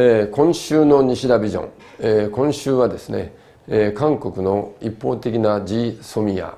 えー、今週の西田ビジョン、えー、今週はですね、えー、韓国の一方的な G ソミア、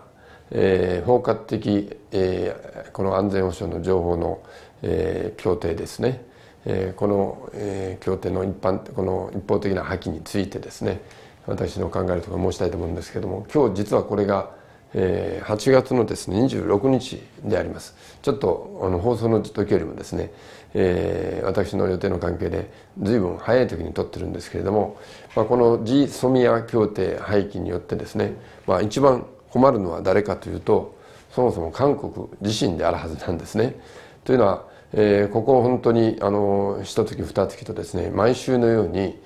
えー、包括的、えー、この安全保障の情報の、えー、協定ですね、えー、この、えー、協定の一般この一方的な破棄についてですね私の考えとか申したいと思うんですけども今日実はこれが、えー、8月のですね26日でありますちょっとあの放送の時よりもですねえー、私の予定の関係で随分早い時に取ってるんですけれども、まあ、このジ・ソミア協定廃棄によってですね、まあ、一番困るのは誰かというとそもそも韓国自身であるはずなんですね。というのは、えー、ここ本当にあの一月二月とですね毎週のように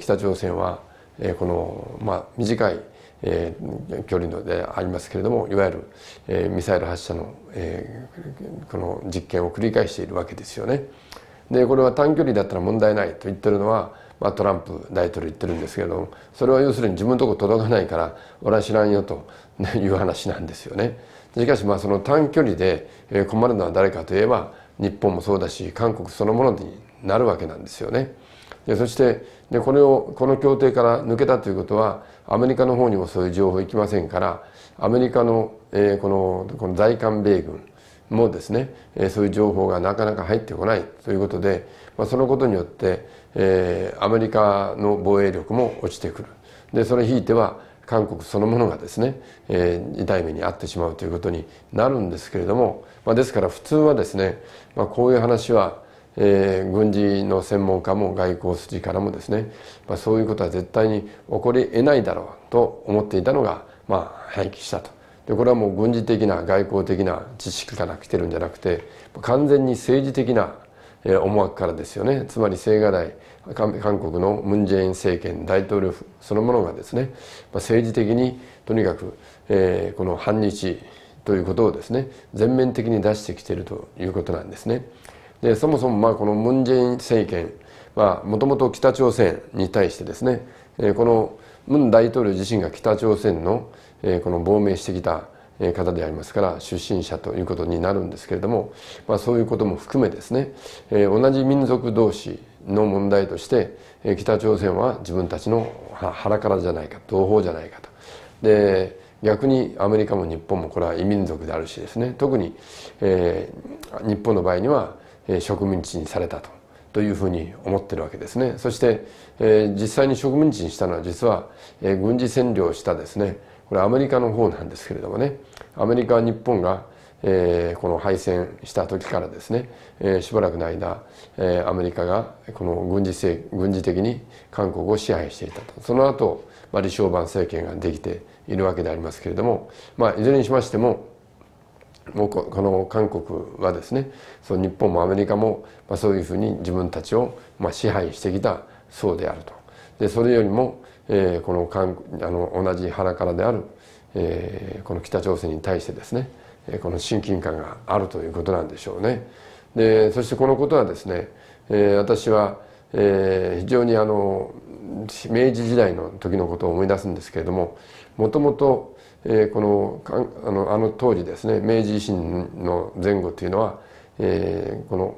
北朝鮮は、えー、この、まあ、短いえー、距離のでありますけれどもいわゆる、えー、ミサイル発射の、えー、この実験を繰り返しているわけですよね。でこれは短距離だったら問題ないと言ってるのは、まあ、トランプ大統領言ってるんですけれどもそれは要するに自分のとこ届かないから俺は知らんよという話なんですよね。しかしまあその短距離で困るのは誰かといえば日本もそうだし韓国そのものになるわけなんですよね。でそしてでこれをこの協定から抜けたということはアメリカの方にもそういう情報いきませんからアメリカの,、えー、このこの在韓米軍もですね、えー、そういう情報がなかなか入ってこないということで、まあ、そのことによって、えー、アメリカの防衛力も落ちてくるでそれひいては韓国そのものがですね、えー、痛い目に遭ってしまうということになるんですけれども、まあ、ですから普通はですね、まあ、こういう話はえー、軍事の専門家も外交筋からもですね、まあ、そういうことは絶対に起こりえないだろうと思っていたのが、まあ、廃棄したとでこれはもう軍事的な外交的な知識から来てるんじゃなくて完全に政治的な思惑からですよねつまり青瓦台韓国のムン・ジェイン政権大統領府そのものがですね、まあ、政治的にとにかく、えー、この反日ということをですね全面的に出してきているということなんですね。でそもそもまあこのムン・ジェイン政権はもともと北朝鮮に対してですねこのムン大統領自身が北朝鮮のこの亡命してきた方でありますから出身者ということになるんですけれども、まあ、そういうことも含めですね同じ民族同士の問題として北朝鮮は自分たちの腹からじゃないか同胞じゃないかと。で逆にアメリカも日本もこれは異民族であるしですね特に、えー、日本の場合には植民地にされたとというふうに思ってるわけですねそして、え実際に植民地にしたのは実は、え軍事占領したですねこれアメリカの方なんですけれどもねアメリカは日本が、えこの敗戦した時からですね、えしばらくの間、えアメリカがこの軍事せ軍事的に韓国を支配していたとその後、まあ、李承晩政権ができているわけでありますけれども、まあ、いずれにしましてももうこの韓国はですねその日本もアメリカも、まあ、そういうふうに自分たちを、まあ、支配してきたそうであるとでそれよりも、えー、この韓あの同じ腹からである、えー、この北朝鮮に対してですねこの親近感があるということなんでしょうね。でそしてこのことはですね、えー、私は、えー、非常にあの明治時代の時のことを思い出すんですけれどももともとえー、このあのあの当時ですね明治維新の前後というのは、えー、この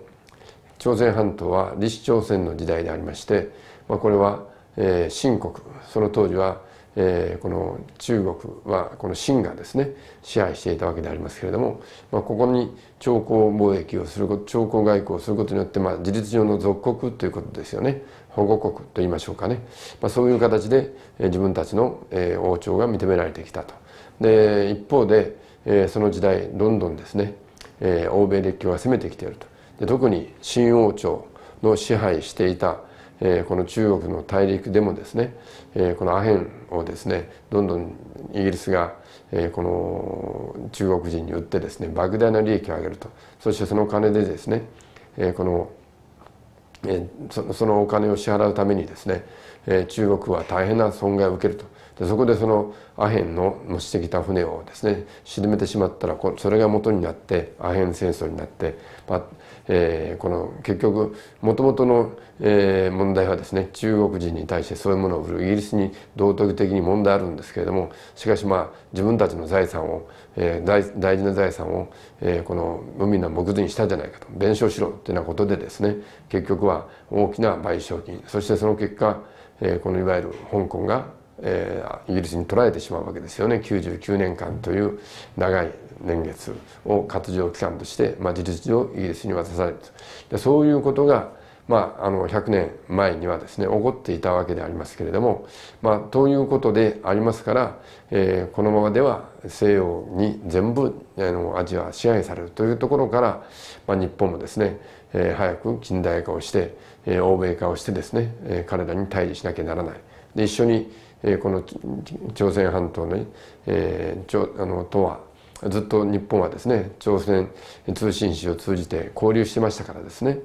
朝鮮半島は李氏朝鮮の時代でありまして、まあ、これは、えー、秦国その当時は、えー、この中国はこの秦がですね支配していたわけでありますけれども、まあ、ここに朝貢貿易をすること朝貢外交をすることによって、まあ、事実上の属国ということですよね保護国と言いましょうかね、まあ、そういう形で、えー、自分たちの、えー、王朝が認められてきたと。で一方で、えー、その時代どんどんですね、えー、欧米列強が攻めてきているとで特に清王朝の支配していた、えー、この中国の大陸でもですね、えー、このアヘンをですねどんどんイギリスが、えー、この中国人に売ってですね莫大な利益を上げるとそしてその金でですね、えー、このそのお金を支払うためにですね中国は大変な損害を受けるとでそこでそのアヘンの乗してきた船をですね沈めてしまったらそれが元になってアヘン戦争になって、まあ、えー、この結局もともとの、えー、問題はですね中国人に対してそういうものを売るイギリスに道徳的に問題あるんですけれどもしかしまあ自分たちの財産を、えー、大事な財産を、えー、この海の木図にしたじゃないかと弁償しろっていうようなことでですね結局は大きな賠償金そしてその結果、えー、このいわゆる香港がえー、イギリスに取られてしまうわけですよね99年間という長い年月を活動期間として、まあ、事実上イギリスに渡されるでそういうことが、まあ、あの100年前にはですね起こっていたわけでありますけれども、まあ、ということでありますから、えー、このままでは西洋に全部あのアジアは支配されるというところから、まあ、日本もですね、えー、早く近代化をして、えー、欧米化をしてですね、えー、彼らに対峙しなきゃならない。で一緒にこの朝鮮半島の,、えー、あのとはずっと日本はですね朝鮮通信使を通じて交流してましたからですね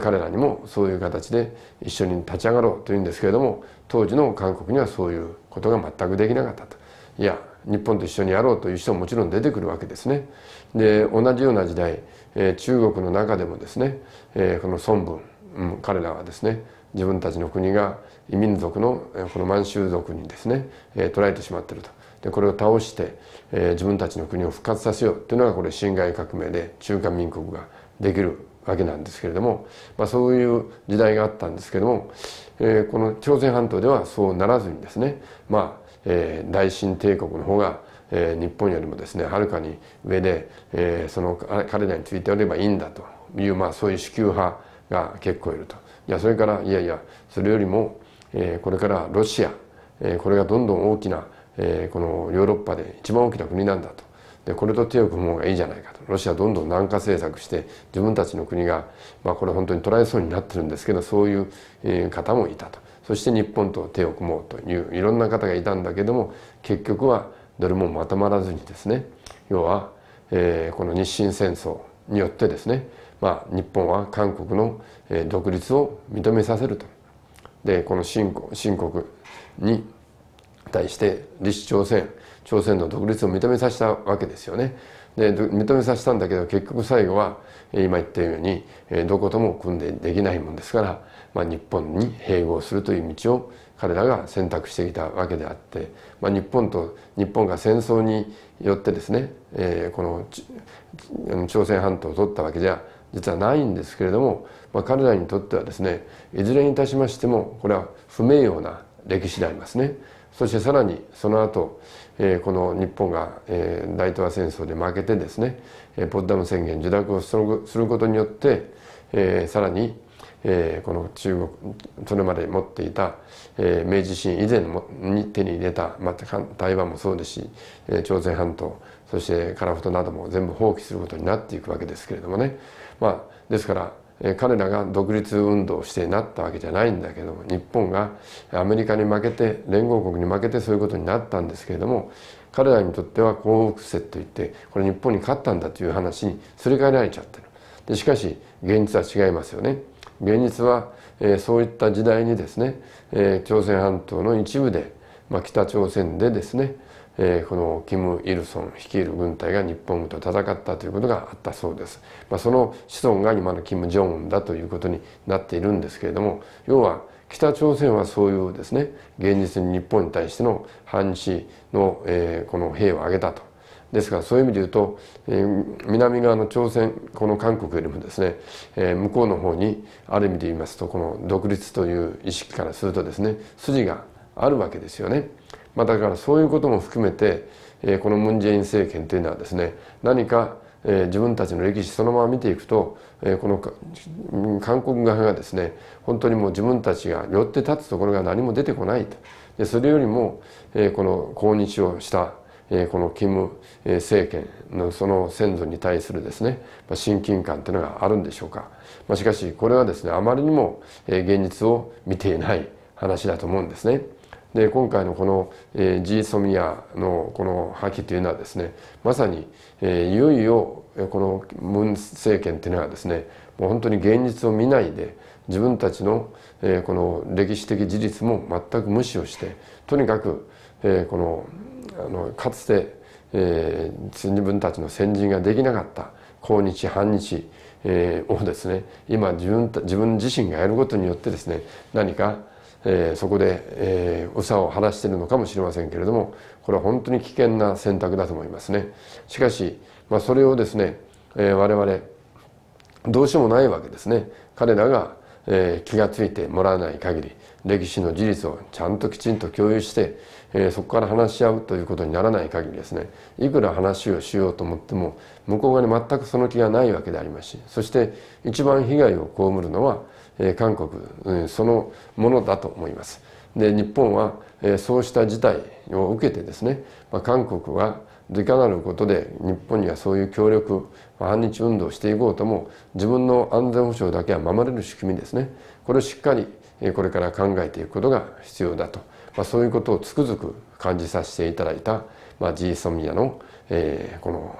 彼らにもそういう形で一緒に立ち上がろうというんですけれども当時の韓国にはそういうことが全くできなかったといや日本と一緒にやろうという人ももちろん出てくるわけですね。で同じような時代中国の中でもですねこの孫文、うん、彼らはですね自分たちの国が異民族のこの満州族にですね捕らえてしまっていると。でこれを倒して、えー、自分たちの国を復活させようというのがこれ辛亥革命で中華民国ができるわけなんですけれども、まあ、そういう時代があったんですけども、えー、この朝鮮半島ではそうならずにですね、まあえー、大清帝国の方が、えー、日本よりもですねはるかに上で、えー、その彼らについておればいいんだという、まあ、そういう支給派が結構いると。いやそれからいやいやそれよりも、えー、これからロシア、えー、これがどんどん大きなえー、このヨーロッパで一番大きな国なんだとでこれと手を組む方がいいじゃないかとロシアどんどん南下政策して自分たちの国が、まあ、これ本当に捉えそうになってるんですけどそういう方もいたとそして日本と手を組もうといういろんな方がいたんだけども結局はどれもまとまらずにですね要は、えー、この日清戦争によってですね、まあ、日本は韓国の独立を認めさせると。でこの新国に対して立史朝鮮朝鮮の独立を認めさせたわけですよね。で認めさせたんだけど結局最後は今言ったようにどことも組んでできないもんですから、まあ、日本に併合するという道を彼らが選択してきたわけであって、まあ、日本と日本が戦争によってですね、えー、この朝鮮半島を取ったわけじゃ実はないんですけれども、まあ、彼らにとってはですねいずれにいたしましてもこれは不名誉な歴史でありますね。そしてさらにその後、えー、この日本が、えー、大東亜戦争で負けてですね、えー、ポッダム宣言受諾をすることによって、えー、さらに、えー、この中国それまで持っていた、えー、明治維新以前に手に入れた、ま台湾もそうですし、えー、朝鮮半島そして樺太なども全部放棄することになっていくわけですけれどもね、まあ、ですから彼らが独立運動してなったわけじゃないんだけど日本がアメリカに負けて連合国に負けてそういうことになったんですけれども彼らにとっては幸福説と言ってこれ日本に勝ったんだという話にすり替えられちゃってるでしかし現実は違いますよね現実は、えー、そういった時代にですね、えー、朝鮮半島の一部で、まあ、北朝鮮でですね、えー、このキム・イルソン率いる軍隊が日本軍と戦ったということがあったそうです、まあ、その子孫が今のキム・ジョンウンだということになっているんですけれども要は北朝鮮はそういうですね現実に日本に対しての反日の、えー、この兵を挙げたとですからそういう意味で言うと、えー、南側の朝鮮この韓国よりもですね、えー、向こうの方にある意味で言いますとこの独立という意識からするとですね筋があるわけですよね。まあ、だからそういうことも含めて、えー、このムン・ジェイン政権というのはですね何か、えー、自分たちの歴史そのまま見ていくと、えー、この韓国側がですね本当にもう自分たちが寄って立つところが何も出てこないとでそれよりも、えー、この抗日をしたこのキム政権のその先祖に対するですね親近感というのがあるんでしょうかしかしこれはですねあまりにも現実を見ていない話だと思うんですね。で今回のこの、えー、ジーソミアのこの破棄というのはですねまさに、えー、いよいよこのムン政権というのはですねもう本当に現実を見ないで自分たちの、えー、この歴史的事実も全く無視をしてとにかく、えー、このあのかつて、えー、自分たちの先人ができなかった抗日反日、えー、をですね今自分自分自身がやることによってですね何かえー、そこで、えー、うさを晴らしているのかもしれませんけれどもこれは本当に危険な選択だと思いますねしかし、まあ、それをですね、えー、我々どうしようもないわけですね彼らが、えー、気が付いてもらわない限り歴史の事実をちゃんときちんと共有して、えー、そこから話し合うということにならない限りですねいくら話をしようと思っても向こう側に全くその気がないわけでありますしそして一番被害を被るのは韓国そのものだと思います。で日本はそうした事態を受けてですね韓国はいかなることで日本にはそういう協力反日運動をしていこうとも自分の安全保障だけは守れる仕組みですねこれをしっかりこれから考えていくことが必要だと、まあ、そういうことをつくづく感じさせていただいた、まあ、G ソミアの、えー、この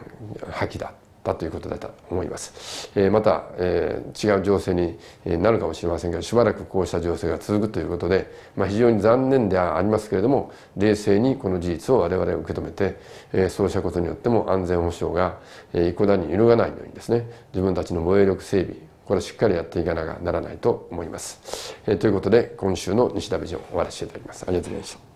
破棄だたということだと思います。えまた、え違う情勢になるかもしれませんがしばらくこうした情勢が続くということで、ま非常に残念ではありますけれども冷静にこの事実を我々は受け止めて、えそうしたことによっても安全保障が一個だに揺るがないようにですね自分たちの防衛力整備これしっかりやっていかなきゃならないと思います。えということで今週の西田ョン終わらせていただきます。ありがとうございました。